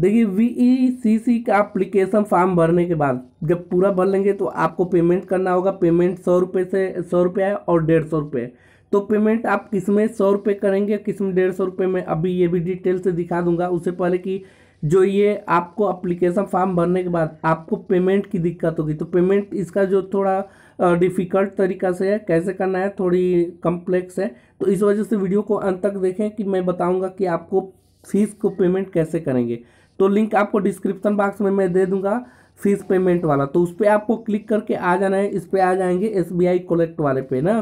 देखिए we E C सी का application form भरने के बाद जब पूरा भर लेंगे तो आपको पेमेंट करना होगा पेमेंट सौ रुपये से सौ रुपये है और डेढ़ सौ रुपये तो पेमेंट आप किस में सौ रुपये करेंगे किस में डेढ़ सौ रुपये में अभी ये भी डिटेल से दिखा दूंगा उससे पहले कि जो ये आपको अप्लीकेशन फॉर्म भरने के बाद आपको पेमेंट की दिक्कत होगी तो पेमेंट इसका जो थोड़ा डिफ़िकल्ट तरीका से है कैसे करना है थोड़ी कम्प्लेक्स है तो इस वजह से वीडियो को अंत तक देखें कि मैं बताऊँगा कि आपको फीस को पेमेंट कैसे करेंगे तो लिंक आपको डिस्क्रिप्शन बॉक्स में मैं दे दूंगा फीस पेमेंट वाला तो उस पर आपको क्लिक करके आ जाना है इस पर आ जाएंगे एस बी आई कोलेक्ट वाले पे ना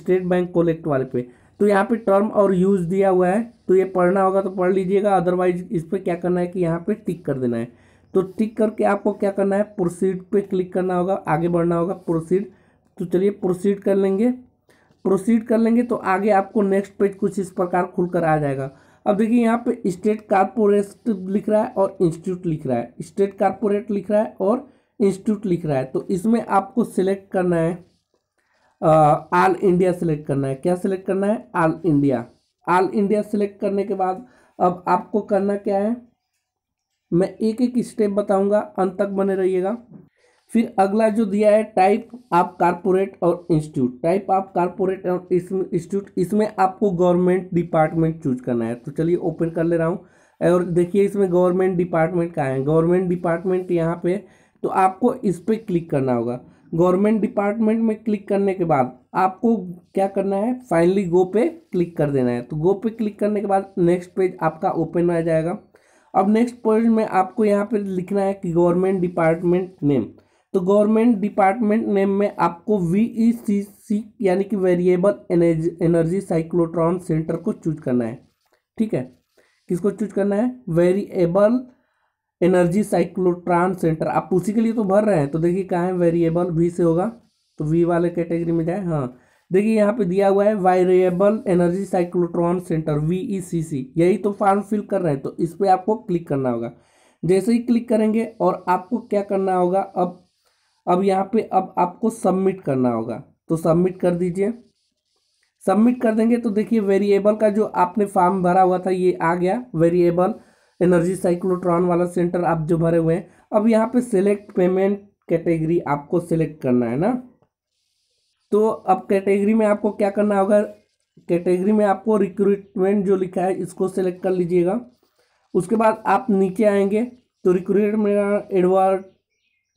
स्टेट बैंक कोलेक्ट वाले पे तो यहाँ पे टर्म और यूज़ दिया हुआ है तो ये पढ़ना होगा तो पढ़ लीजिएगा अदरवाइज इस पर क्या करना है कि यहाँ पे टिक कर देना है तो टिक करके आपको क्या करना है प्रोसीड पे क्लिक करना होगा आगे बढ़ना होगा प्रोसीड तो चलिए प्रोसीड कर लेंगे प्रोसीड कर लेंगे तो आगे आपको नेक्स्ट पेज कुछ इस प्रकार खुलकर आ जाएगा अब देखिए यहाँ पे स्टेट कारपोरेट लिख रहा है और इंस्टीट्यूट लिख रहा है स्टेट कारपोरेट लिख रहा है और इंस्टीट्यूट लिख रहा है तो इसमें आपको सिलेक्ट करना है ऑल इंडिया सेलेक्ट करना है क्या सिलेक्ट करना है all India all India select करने के बाद अब आपको करना क्या है मैं एक एक स्टेप बताऊंगा अंत तक बने रहिएगा फिर अगला जो दिया है टाइप आप कारपोरेट और इंस्टीट्यूट टाइप आप कारपोरेट और इंस्टीट्यूट इसमें आपको गवर्नमेंट डिपार्टमेंट चूज करना है तो चलिए ओपन कर ले रहा हूँ और देखिए इसमें गवर्नमेंट डिपार्टमेंट कहाँ है गवर्नमेंट डिपार्टमेंट यहाँ पे तो आपको इस पर क्लिक करना होगा गवर्नमेंट डिपार्टमेंट में क्लिक करने के बाद आपको क्या करना है फाइनली गो पे क्लिक कर देना है तो गो पे क्लिक करने के बाद नेक्स्ट पेज आपका ओपन आ जाएगा अब नेक्स्ट पेज में आपको यहाँ पे लिखना है कि गवर्नमेंट डिपार्टमेंट नेम तो गवर्नमेंट डिपार्टमेंट नेम में आपको वी सी e यानी कि वेरिएबल एनर्जी साइक्लोट्रॉन सेंटर को चूज करना है ठीक है किसको चूज करना है वेरिएबल एनर्जी साइक्लोट्रॉन सेंटर आप उसी के लिए तो भर रहे हैं तो देखिए कहाँ है वेरिएबल वी से होगा तो वी वाले कैटेगरी में जाए हाँ देखिए यहाँ पे दिया हुआ है variable energy cyclotron centre V यही तो फॉर्म फिल कर रहे हैं तो इस पर आपको क्लिक करना होगा जैसे ही क्लिक करेंगे और आपको क्या करना होगा अब अब यहाँ पे अब आपको सबमिट करना होगा तो सबमिट कर दीजिए सबमिट कर देंगे तो देखिए वेरिएबल का जो आपने फॉर्म भरा हुआ था ये आ गया वेरिएबल एनर्जी साइक्लोट्रॉन वाला सेंटर आप जो भरे हुए हैं अब यहाँ पे सिलेक्ट पेमेंट कैटेगरी आपको सिलेक्ट करना है ना तो अब कैटेगरी में आपको क्या करना होगा कैटेगरी में आपको रिक्रूटमेंट जो लिखा है इसको सिलेक्ट कर लीजिएगा उसके बाद आप नीचे आएंगे तो रिक्रूटमेंट एडवर्ड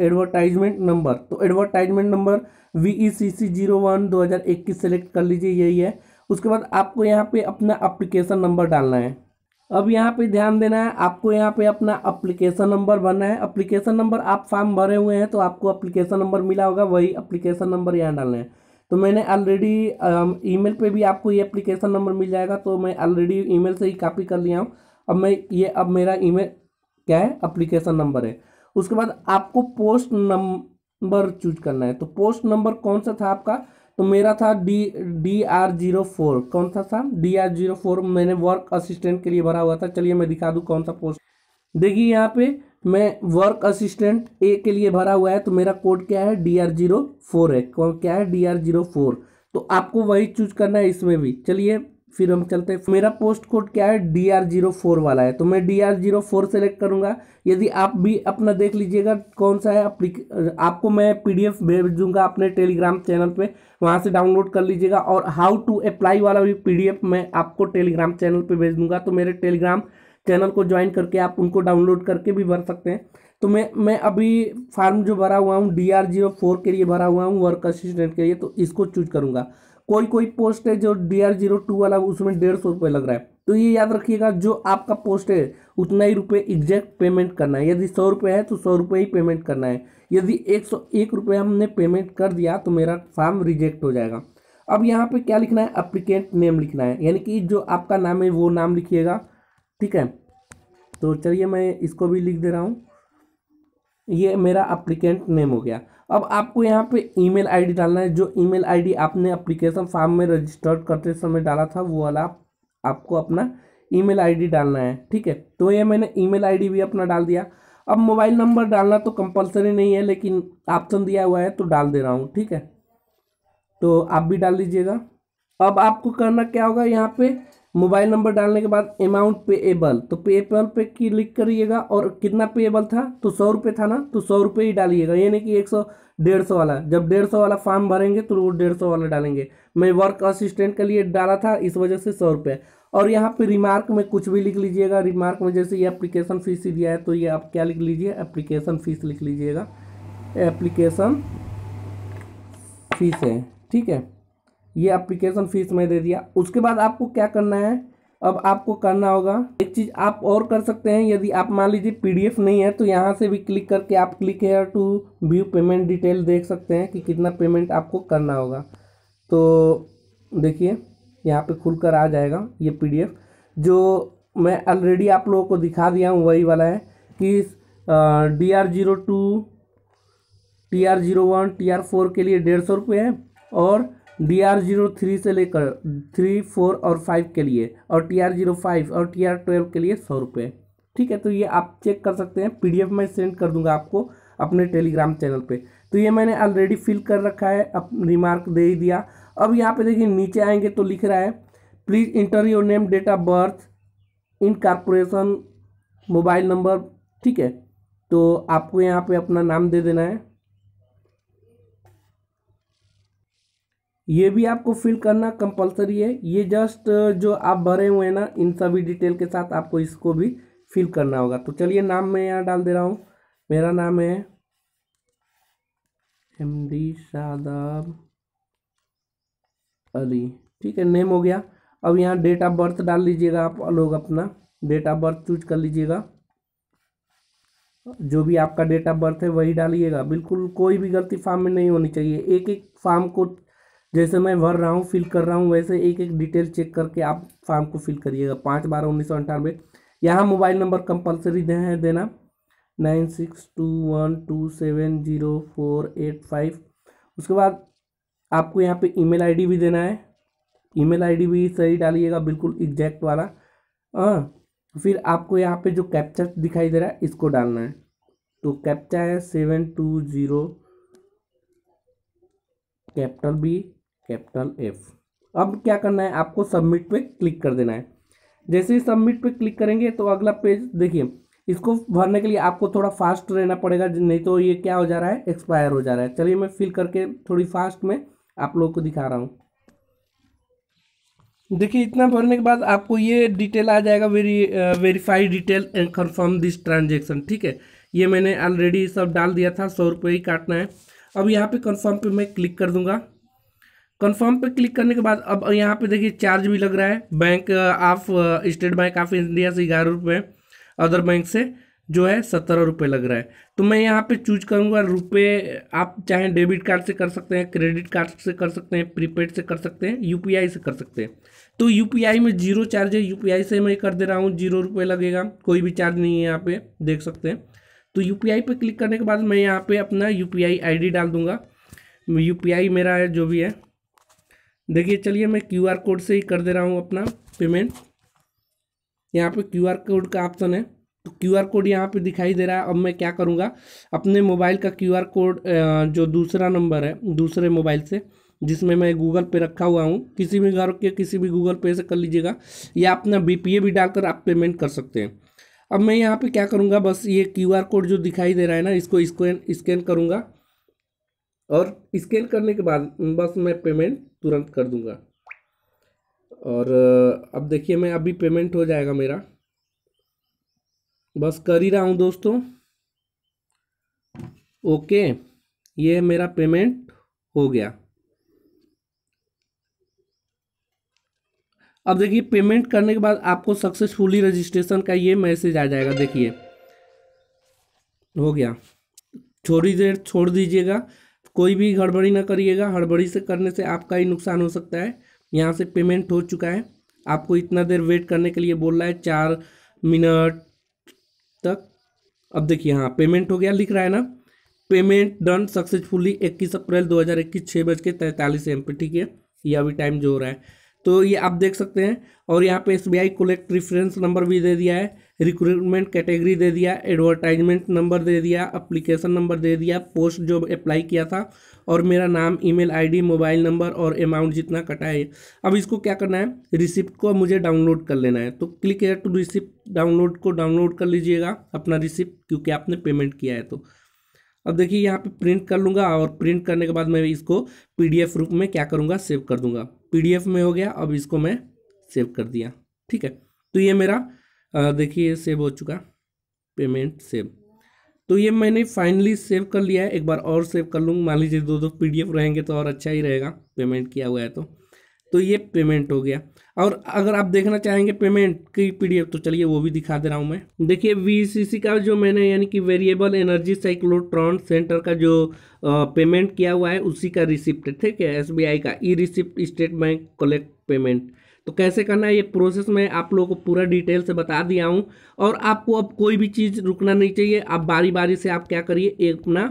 एडवर्टाइजमेंट नंबर तो advertisement number V E C C zero one दो हज़ार इक्कीस सेलेक्ट कर लीजिए यही है उसके बाद आपको यहाँ पे अपना अप्लीकेशन नंबर डालना है अब यहाँ पे ध्यान देना है आपको यहाँ पे अपना अप्लीकेशन नंबर भरना है अप्लीकेशन नंबर आप फॉर्म भरे हुए हैं तो आपको अप्लीकेशन नंबर मिला होगा वही अप्लीकेशन नंबर यहाँ डालना है तो मैंने ऑलरेडी मेल पर भी आपको ये अप्लीकेशन नंबर मिल जाएगा तो मैं ऑलरेडी मेल से ही कापी कर लिया हूँ अब मैं ये अब मेरा मेल क्या है अप्लीकेशन नंबर है उसके बाद आपको पोस्ट नंबर चूज करना है तो पोस्ट नंबर कौन सा था आपका तो मेरा था D D R zero four कौन सा था डी आर जीरो फोर मैंने वर्क असिस्टेंट के लिए भरा हुआ था चलिए मैं दिखा दूँ कौन सा पोस्ट देखिए यहाँ पे मैं वर्क असिस्टेंट ए के लिए भरा हुआ है तो मेरा कोड क्या है डी आर जीरो फोर है कौन क्या है डी आर जीरो फोर तो आपको वही चूज करना है इसमें भी चलिए फिर हम चलते हैं मेरा पोस्ट कोड क्या है डी आर जीरो फोर वाला है तो मैं D R zero four select करूँगा यदि आप भी अपना देख लीजिएगा कौन सा है आपको मैं पी डी एफ भेज दूँगा अपने टेलीग्राम चैनल पे वहाँ से डाउनलोड कर लीजिएगा और हाउ टू अप्लाई वाला भी पी डी एफ मैं आपको टेलीग्राम चैनल पर भेज दूंगा तो मेरे टेलीग्राम चैनल को ज्वाइन करके आप उनको डाउनलोड करके भी भर सकते हैं तो मैं मैं अभी फार्म जो भरा हुआ हूँ डी आर जीरो फोर के लिए भरा हुआ हूँ वर्क असिस्टेंट के लिए तो इसको चूज करूँगा कोई कोई पोस्ट है जो डी आर जीरो टू वाला उसमें डेढ़ सौ रुपये लग रहा है तो ये याद रखिएगा जो आपका पोस्ट है उतना ही रुपये एग्जैक्ट पेमेंट करना है यदि सौ रुपये है तो सौ रुपये ही पेमेंट करना है यदि एक सौ एक रुपये हमने पेमेंट कर दिया तो मेरा फॉर्म रिजेक्ट हो जाएगा अब यहाँ पे क्या लिखना है अप्लीकेंट नेम लिखना है यानी कि जो आपका नाम है वो नाम लिखिएगा ठीक है तो चलिए मैं इसको भी लिख दे रहा हूँ ये मेरा अप्लीकेंट नेम हो गया अब आपको यहाँ पे ईमेल आईडी डालना है जो ईमेल आईडी आपने एप्लीकेशन फॉर्म में रजिस्टर करते समय डाला था वो वाला आप, आपको अपना ईमेल आईडी डालना है ठीक है तो ये मैंने ईमेल आईडी भी अपना डाल दिया अब मोबाइल नंबर डालना तो कंपलसरी नहीं है लेकिन ऑप्शन दिया हुआ है तो डाल दे रहा हूँ ठीक है तो आप भी डाल दीजिएगा अब आपको करना क्या होगा यहाँ पर मोबाइल नंबर डालने के बाद अमाउंट पेएबल तो पेएबल पे क्लिक करिएगा और कितना पेएबल था तो सौ रुपये था ना तो सौ रुपये ही डालिएगा यानी कि एक सौ डेढ़ सौ वाला जब डेढ़ सौ वाला फॉर्म भरेंगे तो वो डेढ़ सौ वाला डालेंगे मैं वर्क असिस्टेंट के लिए डाला था इस वजह से सौ रुपये और यहाँ पे रिमार्क में कुछ भी लिख लीजिएगा रिमार्क में जैसे ये एप्लीकेशन फ़ीस ही दिया है तो ये आप क्या लिख लीजिए एप्लीकेशन फ़ीस लिख लीजिएगा एप्लीकेशन फ़ीस है ठीक है ये अप्लीकेशन फ़ीस में दे दिया उसके बाद आपको क्या करना है अब आपको करना होगा एक चीज़ आप और कर सकते हैं यदि आप मान लीजिए पीडीएफ नहीं है तो यहाँ से भी क्लिक करके आप click here to view payment detail देख सकते हैं कि कितना पेमेंट आपको करना होगा तो देखिए यहाँ पे कर आ जाएगा ये पीडीएफ जो मैं ऑलरेडी आप लोगों को दिखा दिया हूँ वही वाला है कि D R zero two T R zero one T R four के लिए डेढ़ सौ रुपये है और डी आर जीरो थ्री से लेकर थ्री फोर और फाइव के लिए और टी आर जीरो फाइव और टी आर ट्वेल्व के लिए सौ रुपये ठीक है तो ये आप चेक कर सकते हैं पी डी एफ मैं सेंड कर दूंगा आपको अपने टेलीग्राम चैनल पे तो ये मैंने ऑलरेडी फिल कर रखा है अब रिमार्क दे ही दिया अब यहाँ पे देखिए नीचे आएंगे तो लिख रहा है please enter your name date of birth incorporation mobile number ठीक है तो आपको यहाँ पर अपना नाम दे देना है ये भी आपको फिल करना कंपलसरी है ये जस्ट जो आप भरे हुए हैं ना इन सभी डिटेल के साथ आपको इसको भी फिल करना होगा तो चलिए नाम मैं यहाँ डाल दे रहा हूँ मेरा नाम है एम डी शादाब अली ठीक है नेम हो गया अब यहाँ डेट ऑफ बर्थ डाल लीजिएगा आप लोग अपना डेट ऑफ बर्थ चूज कर लीजिएगा जो भी आपका डेट ऑफ बर्थ है वही डालिएगा बिल्कुल कोई भी गलती फार्म में नहीं होनी चाहिए एक एक फार्म को जैसे मैं भर रहा हूँ फिल कर रहा हूँ वैसे एक एक डिटेल चेक करके आप फॉर्म को फिल करिएगा पाँच बारह उन्नीस सौ अंठानवे यहाँ मोबाइल नंबर कंपलसरी दे देना nine six two one two seven zero four eight five उसके बाद आपको यहाँ पे ईमेल आईडी भी देना है ईमेल आईडी भी सही डालिएगा बिल्कुल एग्जैक्ट वाला हाँ फिर आपको यहाँ पे जो कैप्चा दिखाई दे रहा है इसको डालना है तो कैप्चा है seven two zero capital B capital F अब क्या करना है आपको सबमिट पे क्लिक कर देना है जैसे ही सबमिट पे क्लिक करेंगे तो अगला पेज देखिए इसको भरने के लिए आपको थोड़ा फास्ट रहना पड़ेगा नहीं तो ये क्या हो जा रहा है एक्सपायर हो जा रहा है चलिए मैं फिल करके थोड़ी फास्ट में आप लोगों को दिखा रहा हूँ देखिए इतना भरने के बाद आपको ये डिटेल आ जाएगा very verified detail and confirm this transaction ठीक है ये मैंने ऑलरेडी सब डाल दिया था सौ रुपये ही काटना है अब यहाँ पे कन्फर्म पे मैं क्लिक कर दूंगा कन्फर्म पे क्लिक करने के बाद अब यहाँ पे देखिए चार्ज भी लग रहा है bank of state bank of India से ग्यारह रुपये अदर बैंक से जो है सत्रह रुपये लग रहा है तो मैं यहाँ पे चूज करूँगा रुपये आप चाहे डेबिट कार्ड से कर सकते हैं क्रेडिट कार्ड से कर सकते हैं प्रीपेड से कर सकते हैं यू से कर सकते हैं तो यू में जीरो चार्ज है यू से मैं कर दे रहा हूँ जीरो रुपये लगेगा कोई भी चार्ज नहीं है यहाँ पे देख सकते हैं तो यू पी पे क्लिक करने के बाद मैं यहाँ पर अपना यू पी आई डाल दूँगा यू मेरा है जो भी है देखिए चलिए मैं क्यू आर कोड से ही कर दे रहा हूँ अपना पेमेंट यहाँ पे क्यू आर कोड का ऑप्शन है तो क्यू आर कोड यहाँ पे दिखाई दे रहा है अब मैं क्या करूँगा अपने मोबाइल का क्यू आर कोड जो दूसरा नंबर है दूसरे मोबाइल से जिसमें मैं गूगल पे रखा हुआ हूँ किसी भी घर के किसी भी गूगल पे से कर लीजिएगा या अपना बी भी डालकर आप पेमेंट कर सकते हैं अब मैं यहाँ पे क्या करूँगा बस ये क्यू आर कोड जो दिखाई दे रहा है ना इसको स्कैन स्कैन करूँगा और स्कैन करने के बाद बस मैं पेमेंट तुरंत कर दूंगा और अब देखिए मैं अभी पेमेंट हो जाएगा मेरा बस कर ही रहा हूँ दोस्तों ओके ये मेरा पेमेंट हो गया अब देखिए पेमेंट करने के बाद आपको सक्सेसफुली रजिस्ट्रेशन का ये मैसेज आ जाएगा देखिए हो गया थोड़ी देर छोड़ दीजिएगा कोई भी हड़बड़ी ना करिएगा हड़बड़ी से करने से आपका ही नुकसान हो सकता है यहाँ से पेमेंट हो चुका है आपको इतना देर वेट करने के लिए बोल रहा है चार मिनट तक अब देखिए हाँ पेमेंट हो गया लिख रहा है ना पेमेंट डन सक्सेसफुली इक्कीस अप्रैल दो हज़ार इक्कीस छः बज के तैंतालीस एम पे ठीक है यह अभी टाइम जो हो रहा है तो ये आप देख सकते हैं और यहाँ पे S B I collect reference number भी दे दिया है रिक्रूटमेंट कैटेगरी दे दिया एडवर्टाइजमेंट नंबर दे दिया अप्लीकेशन नंबर दे दिया पोस्ट जो अप्लाई किया था और मेरा नाम ईमेल आईडी मोबाइल नंबर और अमाउंट जितना कटा है अब इसको क्या करना है रिसिप्ट को मुझे डाउनलोड कर लेना है तो क्लिक है टू रिसिप्ट डाउनलोड को डाउनलोड कर लीजिएगा अपना रिसिप्ट क्योंकि आपने पेमेंट किया है तो अब देखिए यहाँ पे प्रिंट कर लूँगा और प्रिंट करने के बाद मैं इसको पीडीएफ रूप में क्या करूँगा सेव कर दूँगा पीडीएफ में हो गया अब इसको मैं सेव कर दिया ठीक है तो ये मेरा देखिए सेव हो चुका पेमेंट सेव तो ये मैंने फाइनली सेव कर लिया है एक बार और सेव कर लूँगा मान लीजिए दो दो पीडीएफ रहेंगे तो और अच्छा ही रहेगा पेमेंट किया हुआ है तो तो ये पेमेंट हो गया और अगर आप देखना चाहेंगे पेमेंट की पीडीएफ तो चलिए वो भी दिखा दे रहा हूँ मैं देखिए वीसीसी का जो मैंने यानी कि वेरिएबल एनर्जी साइक्लोट्रॉन सेंटर का जो पेमेंट किया हुआ है उसी का रिसिप्ट ठीक है एसबीआई का e receipt State Bank collect payment तो कैसे करना है ये प्रोसेस मैं आप लोगों को पूरा डिटेल से बता दिया हूँ और आपको अब कोई भी चीज़ रुकना नहीं चाहिए आप बारी बारी से आप क्या करिए एक अपना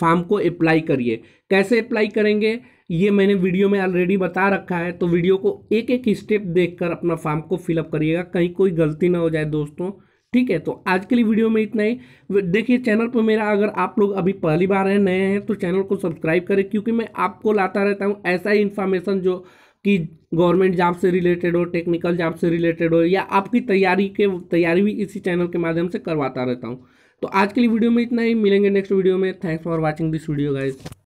फॉर्म को अप्लाई करिए कैसे अप्लाई करेंगे ये मैंने वीडियो में ऑलरेडी बता रखा है तो वीडियो को एक एक स्टेप देखकर अपना फॉर्म को फिलअप करिएगा कहीं कोई गलती ना हो जाए दोस्तों ठीक है तो आज के लिए वीडियो में इतना ही देखिए चैनल पर मेरा अगर आप लोग अभी पहली बार हैं नए हैं तो चैनल को सब्सक्राइब करें क्योंकि मैं आपको लाता रहता हूँ ऐसा ही इन्फॉर्मेशन जो कि गवर्नमेंट जॉब से रिलेटेड हो टेक्निकल जॉब से रिलेटेड हो या आपकी तैयारी के तैयारी भी इसी चैनल के माध्यम से करवाता रहता हूँ तो आज के लिए वीडियो में इतना ही मिलेंगे नेक्स्ट वीडियो में thanks for watching this video guys